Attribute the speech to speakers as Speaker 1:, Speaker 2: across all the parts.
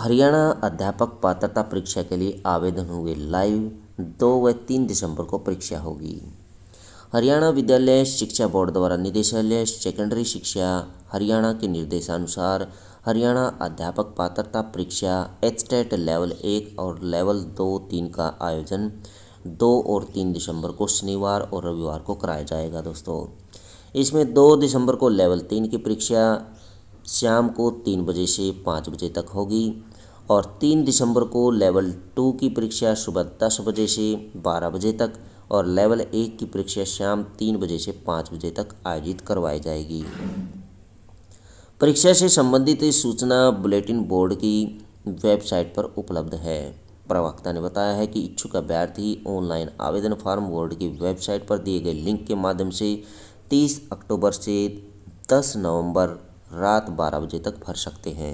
Speaker 1: हरियाणा अध्यापक पात्रता परीक्षा के लिए आवेदन होंगे लाइव दो व तीन दिसंबर को परीक्षा होगी हरियाणा विद्यालय शिक्षा बोर्ड द्वारा निदेशालय सेकेंडरी शिक्षा हरियाणा के निर्देशानुसार हरियाणा अध्यापक पात्रता परीक्षा एचटेट लेवल एक और लेवल दो तीन का आयोजन दो और तीन दिसंबर को शनिवार और रविवार को कराया जाएगा दोस्तों इसमें दो दिसंबर को लेवल तीन की परीक्षा शाम को तीन बजे से पाँच बजे तक होगी और तीन दिसंबर को लेवल टू की परीक्षा सुबह दस बजे से बारह बजे तक और लेवल एक की परीक्षा शाम तीन बजे से पाँच बजे तक आयोजित करवाई जाएगी परीक्षा से संबंधित सूचना बुलेटिन बोर्ड की वेबसाइट पर उपलब्ध है प्रवक्ता ने बताया है कि इच्छुक अभ्यर्थी ऑनलाइन आवेदन फॉर्म बोर्ड की वेबसाइट पर दिए गए लिंक के माध्यम से 30 अक्टूबर से 10 नवंबर रात 12 बजे तक भर सकते हैं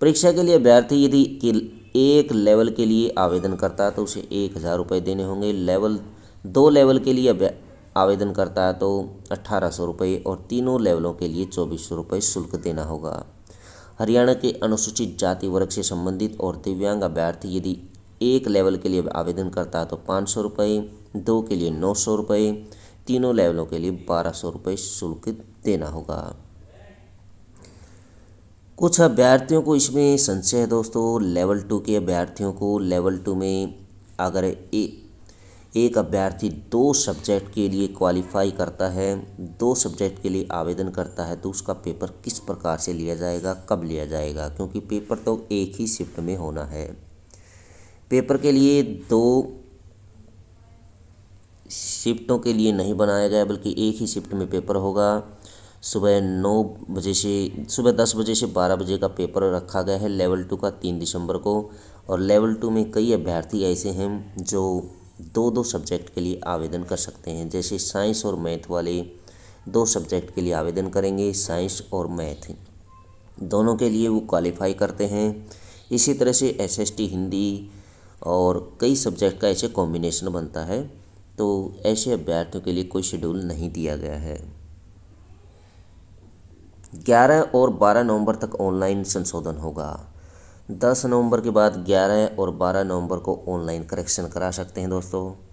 Speaker 1: परीक्षा के लिए अभ्यर्थी यदि एक लेवल के लिए आवेदन करता है तो उसे एक हज़ार रुपये देने होंगे लेवल दो लेवल के लिए आवेदन करता है तो अट्ठारह सौ रुपये और तीनों लेवलों के लिए चौबीस सौ रुपये शुल्क देना होगा हरियाणा के अनुसूचित जाति वर्ग से संबंधित और दिव्यांग अभ्यर्थी यदि एक लेवल के लिए आवेदन करता है तो पाँच सौ रुपये दो के लिए नौ सौ रुपये तीनों लेवलों के लिए बारह सौ रुपये शुल्क देना होगा कुछ अभ्यर्थियों को इसमें संशय है दोस्तों लेवल टू के अभ्यर्थियों को लेवल टू में अगर ए एक अभ्यर्थी दो सब्जेक्ट के लिए क्वालिफाई करता है दो सब्जेक्ट के लिए आवेदन करता है तो उसका पेपर किस प्रकार से लिया जाएगा कब लिया जाएगा क्योंकि पेपर तो एक ही शिफ्ट में होना है पेपर के लिए दो शिफ्टों के लिए नहीं बनाया गया बल्कि एक ही शिफ्ट में पेपर होगा सुबह नौ बजे से सुबह दस बजे से बारह बजे का पेपर रखा गया है लेवल टू का तीन दिसंबर को और लेवल टू में कई अभ्यर्थी ऐसे हैं जो दो दो सब्जेक्ट के लिए आवेदन कर सकते हैं जैसे साइंस और मैथ वाले दो सब्जेक्ट के लिए आवेदन करेंगे साइंस और मैथ दोनों के लिए वो क्वालिफाई करते हैं इसी तरह से एसएसटी हिंदी और कई सब्जेक्ट का ऐसे कॉम्बिनेशन बनता है तो ऐसे अभ्यर्थियों के लिए कोई शेड्यूल नहीं दिया गया है 11 और 12 नवंबर तक ऑनलाइन संशोधन होगा 10 नवंबर के बाद 11 और 12 नवंबर को ऑनलाइन करेक्शन करा सकते हैं दोस्तों